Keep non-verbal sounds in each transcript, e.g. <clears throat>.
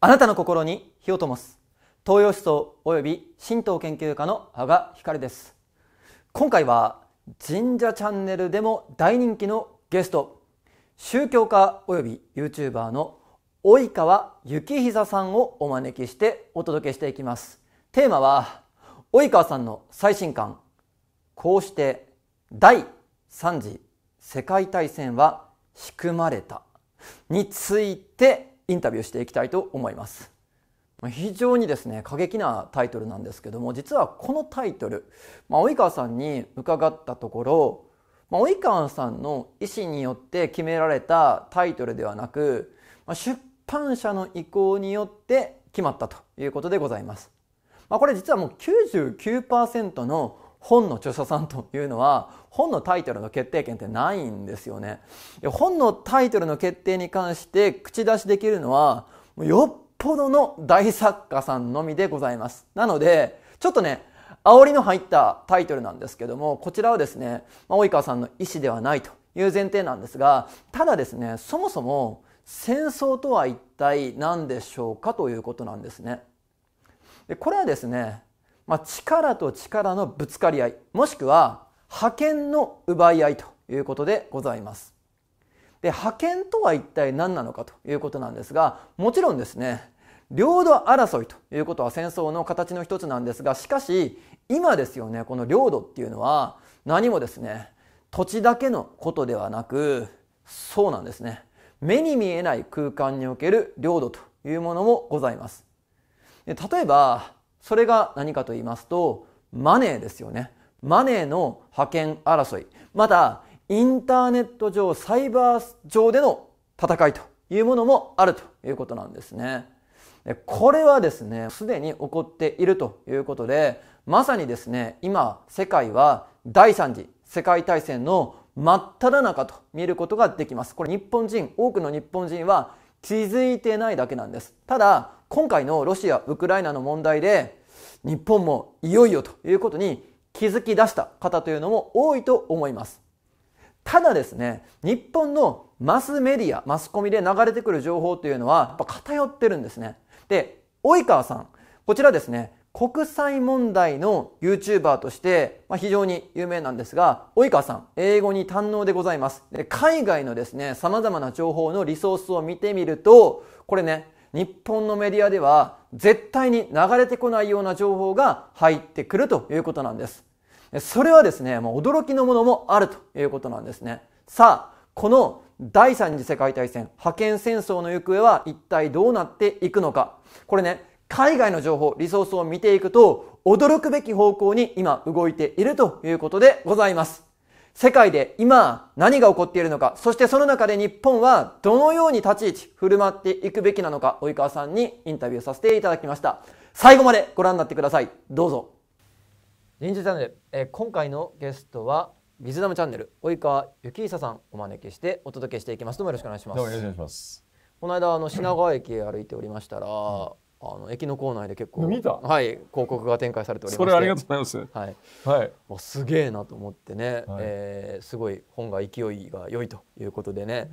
あなたの心に火を灯す東洋思想及び神道研究家の羽賀光です今回は神社チャンネルでも大人気のゲスト宗教家及び YouTuber の及川幸久さんをお招きしてお届けしていきますテーマは及川さんの最新刊こうして第3次世界大戦は仕組まれたについてインタビューしていきたいと思います非常にですね過激なタイトルなんですけども実はこのタイトル、まあ、及川さんに伺ったところ、まあ、及川さんの意思によって決められたタイトルではなく、まあ、出版社の意向によって決まったということでございます、まあ、これ実はもう99%の本の著者さんというのは本のタイトルの決定権ってないんですよね。本のタイトルの決定に関して口出しできるのはよっぽどの大作家さんのみでございます。なので、ちょっとね、煽りの入ったタイトルなんですけども、こちらはですね、まあ、及川さんの意思ではないという前提なんですが、ただですね、そもそも戦争とは一体何でしょうかということなんですね。でこれはですね、まあ、力と力のぶつかり合い、もしくは派遣の奪い合いということでございます。で、派遣とは一体何なのかということなんですが、もちろんですね、領土争いということは戦争の形の一つなんですが、しかし、今ですよね、この領土っていうのは何もですね、土地だけのことではなく、そうなんですね。目に見えない空間における領土というものもございます。例えば、それが何かと言いますと、マネーですよね。マネーの派遣争い。また、インターネット上、サイバー上での戦いというものもあるということなんですね。これはですね、すでに起こっているということで、まさにですね、今、世界は第3次世界大戦の真っ只中と見ることができます。これ日本人、多くの日本人は気づいてないだけなんです。ただ、今回のロシア、ウクライナの問題で、日本もいよいよということに気づき出した方というのも多いと思います。ただですね、日本のマスメディア、マスコミで流れてくる情報というのは、やっぱ偏ってるんですね。で、及川さん、こちらですね、国際問題の YouTuber として、まあ、非常に有名なんですが、及川さん、英語に堪能でございます。で海外のですね、様々な情報のリソースを見てみると、これね、日本のメディアでは絶対に流れてこないような情報が入ってくるということなんです。それはですね、もう驚きのものもあるということなんですね。さあ、この第三次世界大戦、覇権戦争の行方は一体どうなっていくのか。これね、海外の情報、リソースを見ていくと、驚くべき方向に今動いているということでございます。世界で今何が起こっているのか、そしてその中で日本はどのように立ち位置、振る舞っていくべきなのか、及川さんにインタビューさせていただきました。最後までご覧になってください。どうぞ。臨時チャンネル、えー、今回のゲストは、ビズダムチャンネル、及川幸久さんお招きしてお届けしていきます。どうもよろしくお願いします。どうもよろしくお願いします。この間、あの品川駅歩いておりましたら、うんあの駅の構内で結構はい広告が展開されておりましそれありがとうございます。はいはい。もうすげえなと思ってね、はい、えー、すごい本が勢いが良いということでね。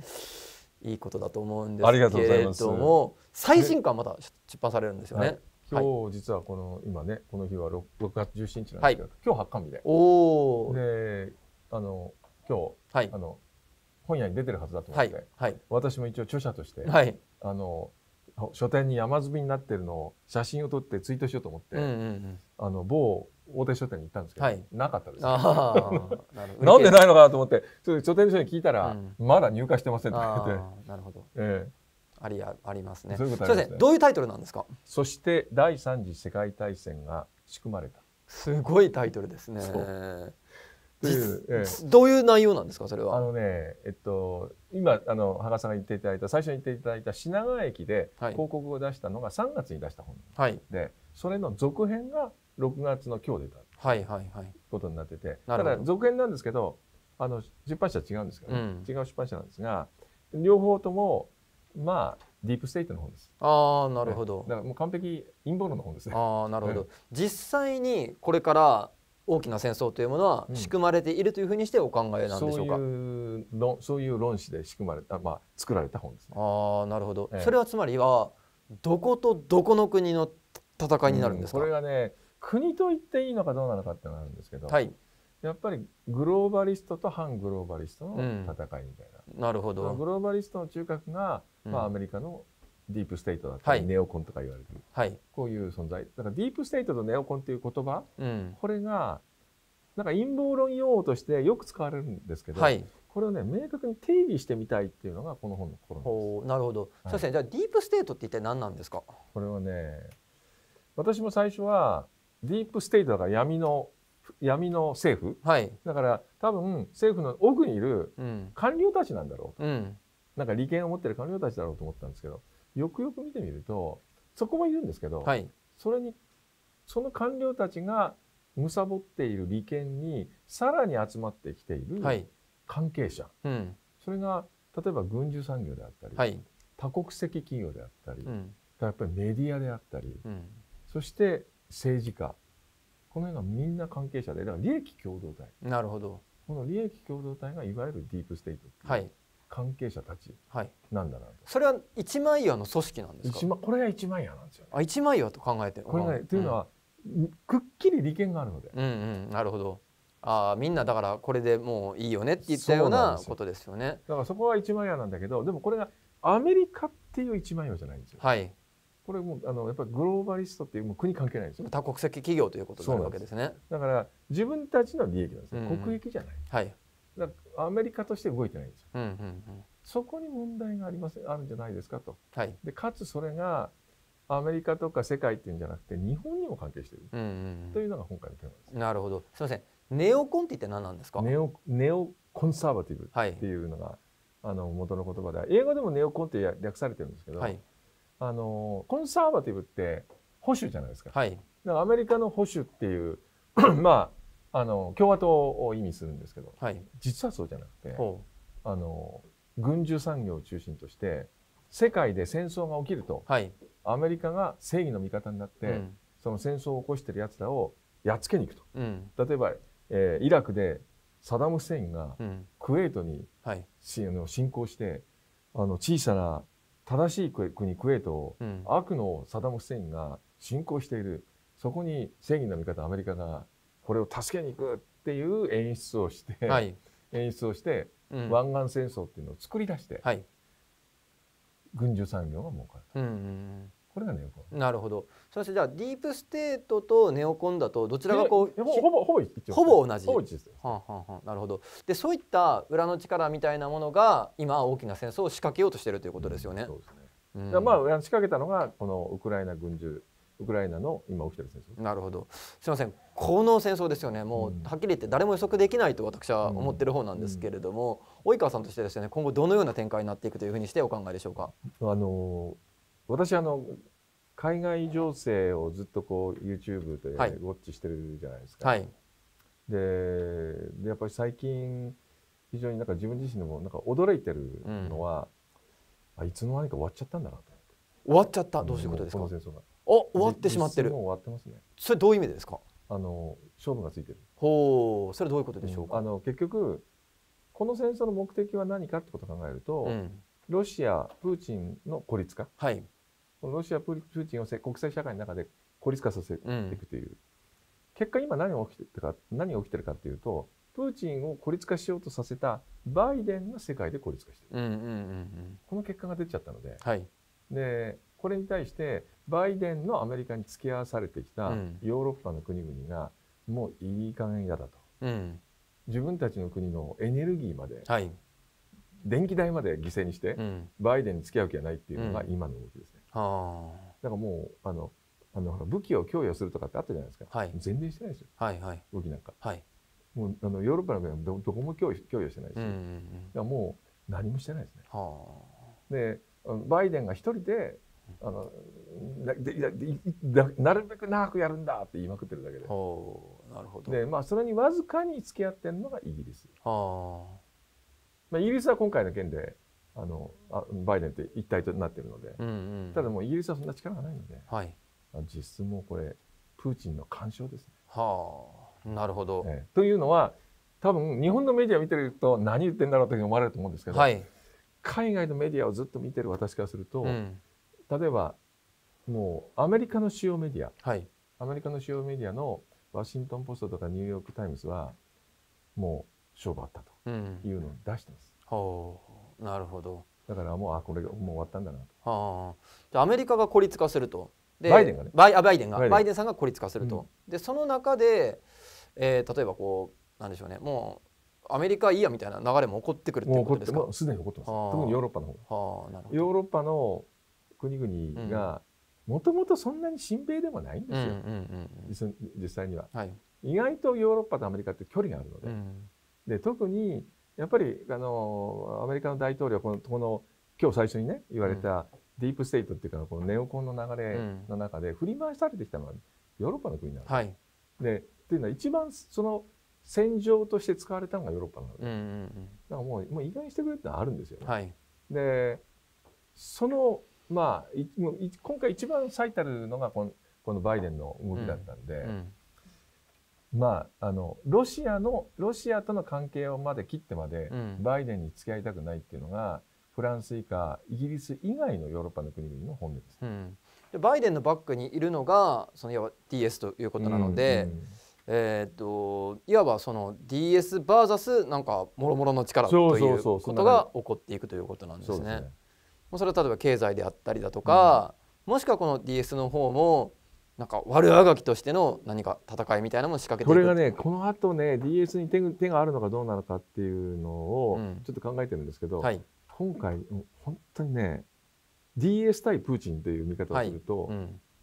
いいことだと思うんですけれどもう最新刊また出版されるんですよね。はい、今日実はこの今ねこの日は 6, 6月17日なんですけど、はい、今日発刊日で。おであの今日、はい、あの本屋に出てるはずだと思って、はい、はい、私も一応著者として、はい、あの書店に山積みになってるのを写真を撮ってツイートしようと思って、うんうんうん、あの某大手書店に行ったんですけど、はい、なかったです、ね、<laughs> なんでないのかなと思って書店の人に聞いたら、うん、まだ入荷してませんって言ってなるほど、<laughs> ええ、ありありますねそういうことす、ね、どういうタイトルなんですかそして第三次世界大戦が仕組まれたすごいタイトルですねええ、どういう内容なんですかそれはあのねえっと今あの原さんが言っていただいた最初に言っていただいた品川駅で広告を出したのが3月に出した本で、はい、でそれの続編が6月の今日出たはいはいはいことになっててただ続編なんですけどあの出版社は違うんですけど、ねうん、違う出版社なんですが両方ともまあディープステートの本です。ああ、なるほど、だからもう完璧陰謀論の本ですね。ああ、なるほど、実際にこれから大きな戦争というものは仕組まれているというふうにしてお考えなんでしょうか、うん、そういうそういう論旨で仕組まれた、まあ、作られた本ですね。あなるほど、ええ、それはつまりはどことどこの国の戦いになるんですか、うん、これがね国と言っていいのかどうなのかってなるんですけど、はい、やっぱりグローバリストと反グローバリストの戦いみたいな、うん、なるほどグローバリストの中核が、まあ、アメリカの、ディープステイトだったり、はい、ネオコンとか言われる、はい、こういう存在だからディープステイトとネオコンっていう言葉、うん、これがなんか陰謀論用語としてよく使われるんですけど、はい、これをね明確に定義してみたいっていうのがこの本の心なんですなるほど、そうですねじゃあディープステイトって一体何なんですかこれはね私も最初はディープステートだから闇の闇の政府、はい、だから多分政府の奥にいる官僚たちなんだろうと、うん、なんか利権を持ってる官僚たちだろうと思ったんですけどよくよく見てみるとそこもいるんですけど、はい、それにその官僚たちが貪っている利権にさらに集まってきている関係者、はいうん、それが例えば軍需産業であったり、はい、多国籍企業であったり、うん、やっぱりメディアであったり、うん、そして政治家この辺がみんな関係者でだから利益共同体なるほどこの利益共同体がいわゆるディープステートはい関係者たちなんだなと、はい、それは一枚岩の組織なんですか、ま、これが一枚岩なんですよ、ね、あ一枚岩と考えてるこれが、ね、というのは、くっきり利権があるので、うんうん、なるほどあみんなだからこれでもういいよねって言ったようなことですよねだからそこは一枚岩なんだけどでもこれがアメリカっていう一枚岩じゃないんですよ、はい、これもあのやっぱりグローバリストっていうもう国関係ないですよ多国籍企業ということになるわけですねだから自分たちの利益なんですね、うん、国益じゃない、はいだアメリカとして動いてないんですよ。うんうんうん、そこに問題がありますあるんじゃないですかと。はい、でかつそれがアメリカとか世界っていうんじゃなくて日本にも関係している、うんうん、というのが今回のテーマです。なるほどすみませんネオコンってって何なんですかネオネオコンサーバティブっていうのが、はい、あの元の言葉で英語でもネオコンって略されてるんですけど、はい、あのコンサーバティブって保守じゃないですか。はい、だからアメリカの保守っていう <clears throat> まああの共和党を意味するんですけど、はい、実はそうじゃなくてあの軍需産業を中心として世界で戦争が起きると、はい、アメリカが正義の味方になって、うん、その戦争を起こしてるやつらをやっつけに行くと、うん、例えば、えー、イラクでサダム・フセインがクウェートに、うん、あの侵攻してあの小さな正しい国クウェートを、悪のサダム・フセインが侵攻しているそこに正義の味方アメリカがこれを助けに行くっていう演出をして、はい、演出をして、湾岸戦争っていうのを作り出して、はい、軍需産業が儲かる。うんうんこれがネオコン。なるほど。そしてじゃあディープステートとネオコンだとどちらがこうほぼほぼほぼ同じ。ほぼ同じです。はあ、はあ、なるほど。でそういった裏の力みたいなものが今大きな戦争を仕掛けようとしてるということですよね。うん、そうですね。うん、まあ仕掛けたのがこのウクライナ軍需ウクライナの今起きてる戦争なるほどすみませんこの戦争ですよねもう、はっきり言って誰も予測できないと私は思ってる方なんですけれども、うんうん、及川さんとしてですね今後どのような展開になっていくというふうにしてお考えでしょうかあの私あの海外情勢をずっとこう YouTube でウォッチしてるじゃないですか。はい、でやっぱり最近非常になんか自分自身でもなんか驚いてるのは、うん、あいつの間にか終わっちゃったんだなと。終わっちゃったどういうことですかこの戦争が。終わってしまってる。もう終わってますね。それどういう意味ですか。あの勝負がついてる。ほう、それどういうことでしょうか。うん、あの結局この戦争の目的は何かってことを考えると、うん、ロシアプーチンの孤立化。はい。ロシアプーチンを国際社会の中で孤立化させていくという。うん、結果今何が起きてるか何が起きてるかっていうと、プーチンを孤立化しようとさせたバイデンが世界で孤立化してる。うんうんうんうん、この結果が出ちゃったので、はい、でこれに対してバイデンのアメリカに付き合わされてきたヨーロッパの国々がもういい加減嫌だと、うん、自分たちの国のエネルギーまで、はい、電気代まで犠牲にして、うん、バイデンに付き合う気はないっていうのが今の動きですね。うん、だからもうあのあの武器を供与するとかってあったじゃないですか、はい、全然してないですよ、はいはい、なんか、はい、もうあのヨーロッパの国はどどこも供与供与してないし、うんうんうん、だからもう何もしてないですね。はでバイデンが一人であのなるべく長くやるんだって言いまくってるだけでなるほどで、まあ、それにわずかに付き合ってるのがイギリス、まあ、イギリスは今回の件であのあバイデンって一体となってるので、うんうん、ただもうイギリスはそんな力がないので、はい、実質もうこれプーチンの干渉ですね。はあなるほど、ええというのは多分日本のメディア見てると何言ってんだろうと思われると思うんですけど、はい、海外のメディアをずっと見てる私からすると、うん、例えばもうアメリカの主要メディア、はい、アメリカの主要メディアのワシントン・ポストとかニューヨーク・タイムズはもう勝負あったというのを出してます。うん、なるほどだからもうあこれもう終わったんだなと。はあ、じゃアメリカが孤立化すると。でバイデンがねバイあバイデンがバイデンさんが孤立化すると。うん、でその中で、えー、例えばこうなんでしょうねもうアメリカいいやみたいな流れも起こってくるってことですかもうすでに起こってます特にヨーロッパの方、はあ、なるほどヨーロッパの国々がもともとそんなに親米でもないんですよ、実際には、はい、意外とヨーロッパとアメリカって距離があるのでうん、で特にやっぱりあのアメリカの大統領このこの今日最初にね言われたディープステートっていうかこのネオコンの流れの中で振り回されてきたのはヨーロッパの国なんです。はい、でっていうのは一番その戦場として使われたのがヨーロッパなので、うんうんうん、だからもうもう意外にしてくれってのはあるんですよね。はい、でそのまあ、今回一番最たるのがこのこのバイデンの動きだったんで、うんまあ、あのロシアのロシアとの関係をまで切ってまで、うん、バイデンに付き合いたくないっていうのがフランス以下イギリス以外のヨーロッパの国々の本音です、でバイデンのバックにいるのがそのいわば DS ということなので。えーと、いわばその DSVS なんかもろもろの力ということが起こっていくということなんですね。そうそれは例えば経済であったりだとか、うん、もしくはこの DS の方もなんか悪あがきとしての何か戦いみたいなものを仕掛けてこれがねこの後ね DS に手手があるのかどうなのかっていうのをちょっと考えてるんですけど、うんはい、今回本当にね DS 対プーチンという見方をすると、はい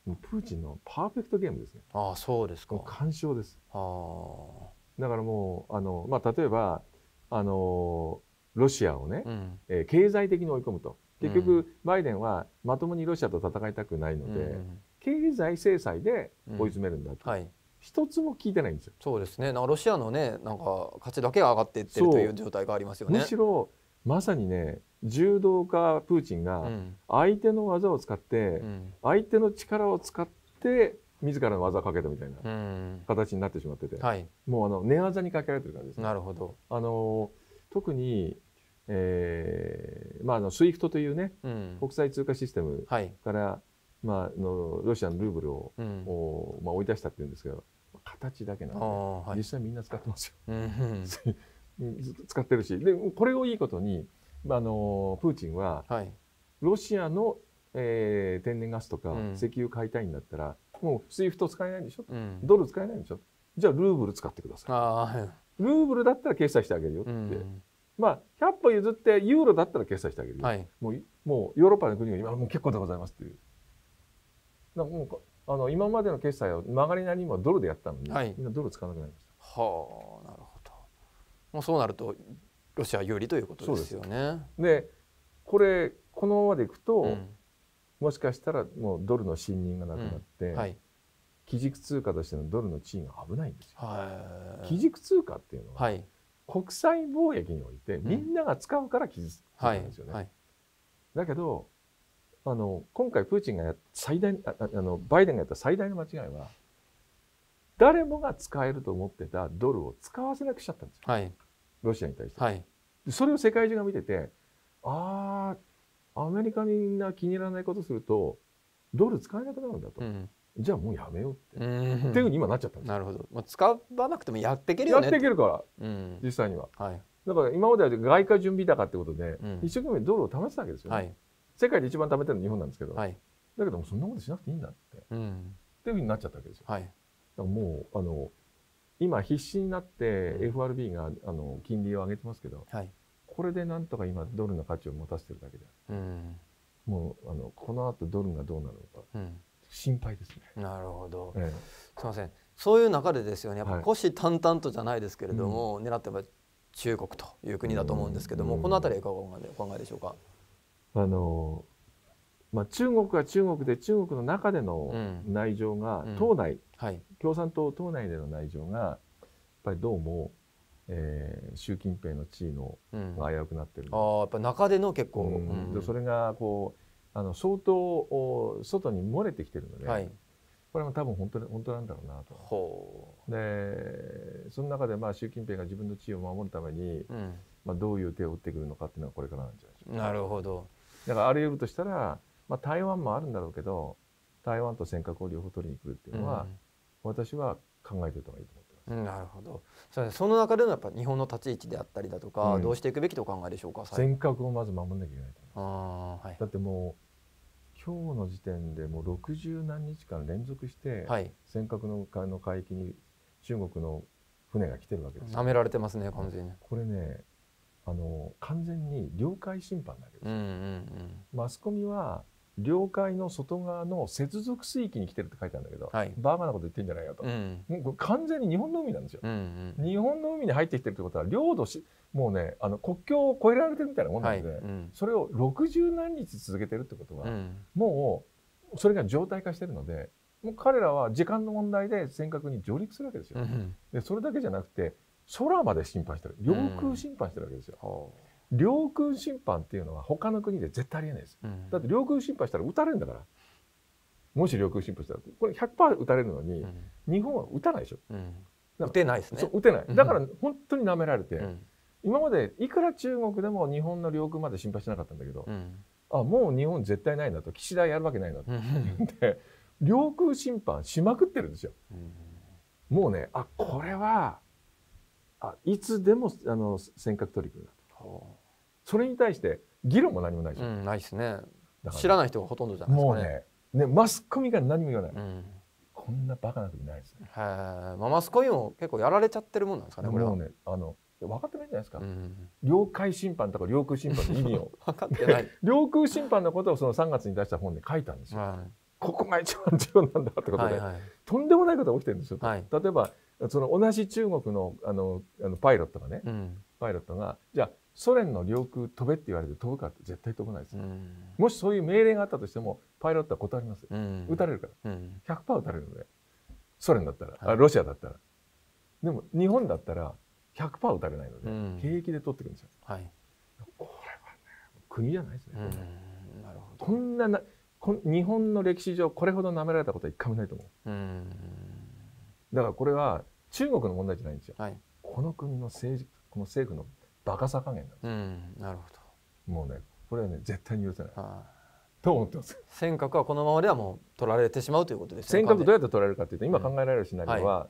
うん、プーチンのパーフェクトゲームですね。ああそうですか。干渉です。はあ。だからもうあのまあ例えばあのロシアをね、うん、えー、経済的に追い込むと、結局、バイデンはまともにロシアと戦いたくないので、経済制裁で追い詰めるんだと。はい一つも聞いてないんですよ。そうですね。なんかロシアのね、なんか価値だけが上がっていってるという状態がありますよね。むしろまさにね、柔道家プーチンが相手の技を使って、うん、相手の力を使って自らの技をかけたみたいな形になってしまってて、うんはい、もうあの寝技にかけられてる感じです、ね、なるほど。あの特にえーまあ、あのスイフトというね、うん、国際通貨システムから、はい、まあ、のロシアのルーブルを、うん、おまあ、追い出したっていうんですけど形だけなんで、はい、実際みんな使ってますよ。<laughs> 使ってるしでこれをいいことに、まあのプーチンは、はい、ロシアの、えー、天然ガスとか石油買いたいんだったら、うん、もうスイフト使えないでしょ、うん、ドル使えないでしょじゃあルーブル使ってください。ールーブルだったら決済してあげるよって。まあ、100歩譲ってユーロだったら決済してあげるはい、もうもうヨーロッパの国が今もう結構でございますっていう。もうあの今までの決済を曲がりなりにもドルでやったのに、はい、みんなドル使わなくなりました。はあなるほど。もうそうなるとロシア有利ということですよね。でこれこのままでいくと、うん、もしかしたらもうドルの信任がなくなって、うんはい、基軸通貨としてのドルの地位が危ないんですよ。基軸通貨っていうのは、はい、国際貿易においてみんなが使うから傷つくんですよね。うんはいはい、だけどあの今回プーチンがや最大あのバイデンがやった最大の間違いは誰もが使えると思ってたドルを使わせなくしちゃったんですよ、はい、ロシアに対して、それを世界中が見ててああアメリカみんな気に入らないことするとドル使えなくなるんだと。うんじゃあもうやめようってっていうふうに今なっちゃったんですなるほど、まあ、使わなくてもやっていけるよねやっていけるから、うん、実際には、はい、だから今までは外貨準備高ってことで、うん、一生懸命ドルを貯めてたわけですよ、ね、はい、世界で一番貯めてるの日本なんですけど、はい、だけどもそんなことしなくていいんだって、うん、っていうふうになっちゃったわけですよ、はい、だからもうあの今必死になって FRB があの金利を上げてますけど、はい、これでなんとか今ドルの価値を持たせてるだけで、うん、もうあのこのあとドルがどうなるのか、うん心配ですね。なるほど、ええ、すみませんそういう中でですよねやっぱ虎視眈々とじゃないですけれども、はい、狙っては中国という国だと思うんですけども、うん、この辺りいかがお考えでしょうかあの、まあ、中国は中国で中国の中での内情が、うん、党内、はい、共産党党内での内情がやっぱりどうもえー、習近平の地位の、うん、危うくなってる、ああやっぱ中での結構、うん、それがこうあの相当外に漏れてきてるので、はい、これも多分本当本当なんだろうなと。でその中でまあ習近平が自分の地位を守るために、うん、まあ、どういう手を打ってくるのかっていうのはこれからなんじゃないでしょうか。なるほどだからあり得るとしたら、まあ、台湾もあるんだろうけど台湾と尖閣を両方取りに来るっていうのは、うん、私は考えておいた方がいいと思ってなるほどそその中でのやっぱ日本の立ち位置であったりだとか、うん、どうしていくべきとお考えでしょうか尖閣をまず守らなきゃいけないあ、あ、はい、だってもう今日の時点でもう六十何日間連続して、はい、尖閣の海の海域に中国の船が来てるわけです、ね、められてますね完全にこれねあの完全に領海侵犯なけです、うんうんうん、マスコミは領海の外側の接続水域に来てるって書いてあるんだけど、はい、バーガーなこと言ってんじゃないかと、うん、もう完全に日本の海なんですよ、うんうん、日本の海に入ってきてるってことは領土しもうねあの国境を越えられてるみたいなもんなので、はいうん、それを60何日続けてるってことは、うん、もうそれが常態化してるのでもう彼らは時間の問題で尖閣に上陸するわけですよ、でそれだけじゃなくて空まで審判してる領空審判してるわけですよ、領空侵犯っていうのは他の国で絶対ありえないです、うん、だって領空侵犯したら撃たれるんだからもし領空侵犯したらこれ100%撃たれるのに、日本は撃たないでしょ、うん、撃てないですね撃てないだから本当に舐められて、今までいくら中国でも日本の領空まで心配してなかったんだけど、あもう日本絶対ないなと岸田やるわけないなと、うん、で領空侵犯しまくってるんですよ。うん、もうねあこれはあいつでもあの尖閣トリックだと。それに対して議論も何もないしうん、ないですね知らない人がほとんどじゃないですか、ね、もうねねマスコミが何も言わない、うん、こんなバカなことないですねへえ、まあ、マスコミも結構やられちゃってるもんなんですかねこれはねあの分かってないじゃないですか、うん、領海審判とか領空審判の意味を分かってない領空審判のことをその3月に出した本で書いたんですよ、はい、ここが一番重要なんだってことで、はいはい、とんでもないことが起きてるんですよ、はい、例えばその同じ中国のあのあのパイロットがね、うん、パイロットがじゃあソ連の領空飛べって言われて飛ぶかって絶対飛ばないです、もしそういう命令があったとしてもパイロットは断ります、うん、撃たれるから、うん、100%撃たれるのでソ連だったら、はい、ロシアだったらでも日本だったら100%撃たれないので、うん、兵役で取ってくるんですよ、はい、これはね国じゃないですね、うん、なるほどこんななこ日本の歴史上これほど舐められたことは一回もないと思う、うん、だからこれは中国の問題じゃないんですよ、はい、この国の政治この政府のバカさ加減なんです、うん、なるほどもうねこれはね絶対に許せない、はあと思ってます尖閣はこのままではもう取られてしまうということです尖閣どうやって取られるかというと今考えられるシナリオは、うんはい、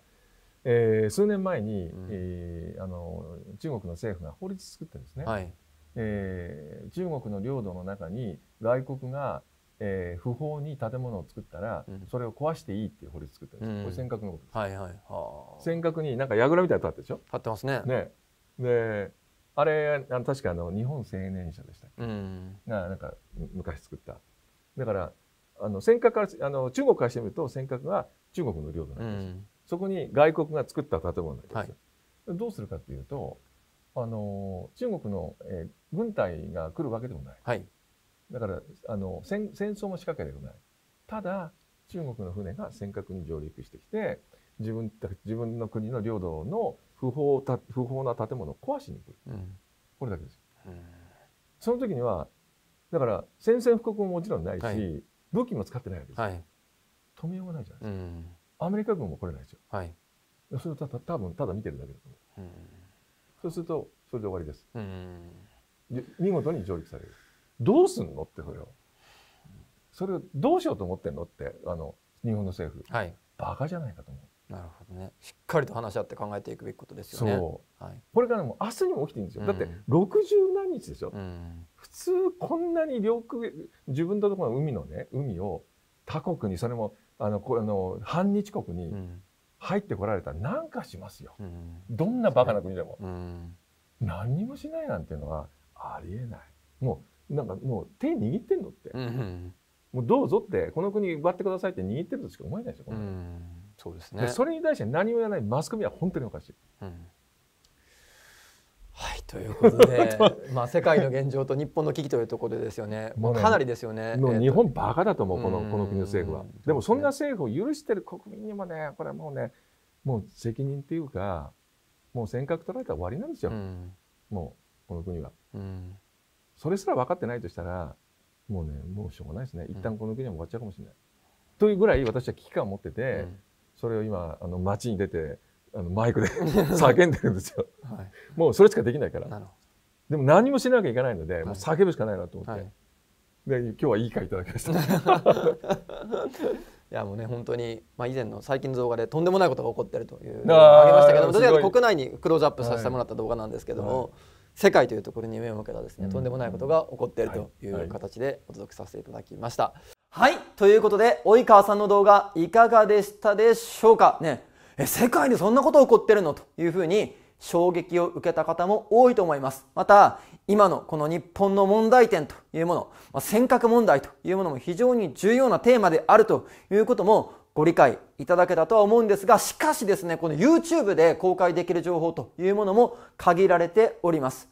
えー、数年前に、うん、えー、あの中国の政府が法律作ってるんですね、はい、えー、中国の領土の中に外国が、えー、不法に建物を作ったら、うん、それを壊していいっていう法律作ってるんです、これ尖閣のことです、はいはい、尖閣になんか櫓みたいなの立ってるでしょ立ってますねねであれあの確かあの日本青年社でしたっけ、うん、がなんか昔作っただからあの尖閣からあの中国からしてみると尖閣が中国の領土なんです、うん、そこに外国が作った建物なんです、はい、どうするかっていうとあの中国の、えー、軍隊が来るわけでもない、はい、だからあの戦戦争も仕掛けてもないただ中国の船が尖閣に上陸してきて自分自分の国の領土の不法た不法な建物を壊しに来る、これだけです、その時にはだから宣戦布告ももちろんないし、はい、武器も使ってないわけです、はい、止めようがないじゃないですか、アメリカ軍も来れないですよ、はい、それをたた多分ただ見てるだけだと思う、そうするとそれで終わりです、で見事に上陸されるどうすんのってそれをそれをどうしようと思ってんのってあの日本の政府、はい、バカじゃないかと思うなるほどね。しっかりと話し合って考えていくべきことですよね。はい、これからも明日にも起きてるんですよ。だって60何日ですよ。うん、普通こんなに領空自分のところの海のね海を他国にそれもあのこの反日国に入ってこられたら何かしますよ。うん、どんなバカな国でも、うん、何にもしないなんていうのはありえない。もうなんかもう手握ってんのって。うんうん、もうどうぞってこの国奪ってくださいって握ってるとしか思えないですよ。こそうですねそれに対して何も言わないマスコミは本当におかしい。うんはいということで <laughs> まあ世界の現状と日本の危機というところですよね、<laughs> もうかなりですよね。もう日本、バカだと思う、このこの国の政府は。でも、そんな政府を許してる国民にもね、これはもうね、もう責任っていうか、もう尖閣取られたら終わりなんですよ、うん、もう、この国は、うん。それすら分かってないとしたら、もうね、もうしょうがないですね、一旦この国は終わっちゃうかもしれない。うん、というぐらい、私は危機感を持ってて、それを今あの街に出てあのマイクで <laughs> 叫んでるんですよ、はい、もうそれしかできないからでも何もしなきゃいけないので、はい、もう叫ぶしかないなと思って、はい、で今日はいい回いただきました <laughs> <laughs> いやもうね本当に、まあ、以前の最近の動画でとんでもないことが起こってるというありましたけどもどちら国内にクローズアップさせてもらった動画なんですけども、はい、世界というところに目を向けたですね、うん、とんでもないことが起こっているという形でお届けさせていただきました。はい。ということで、及川さんの動画いかがでしたでしょうかね。え、世界でそんなこと起こってるのというふうに衝撃を受けた方も多いと思います。また、今のこの日本の問題点というもの、まあ、尖閣問題というものも非常に重要なテーマであるということもご理解いただけたとは思うんですが、しかしですね、この YouTube で公開できる情報というものも限られております。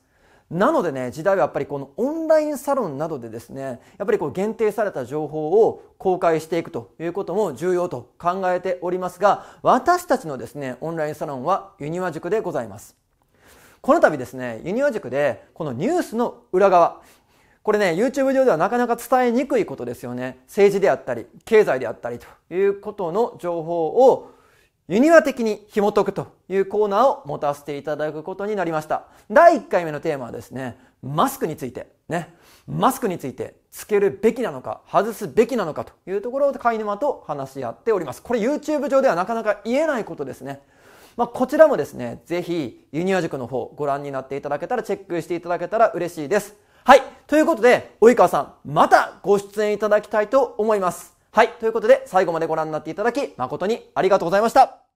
なのでね、時代はやっぱりこのオンラインサロンなどでですね、やっぱりこう限定された情報を公開していくということも重要と考えておりますが、私たちのですね、オンラインサロンはユニワ塾でございます。この度ですね、ユニワ塾でこのニュースの裏側、これね、YouTube 上ではなかなか伝えにくいことですよね。政治であったり、経済であったりということの情報をユニワ的に紐解くというコーナーを持たせていただくことになりました。第1回目のテーマはですね、マスクについて、ね、マスクについて、つけるべきなのか、外すべきなのかというところをい沼と話し合っております。これ YouTube 上ではなかなか言えないことですね。まあ、こちらもですね、ぜひ、ユニワ塾の方ご覧になっていただけたら、チェックしていただけたら嬉しいです。はい。ということで、及川さん、またご出演いただきたいと思います。はい、ということで最後までご覧になっていただき誠にありがとうございました。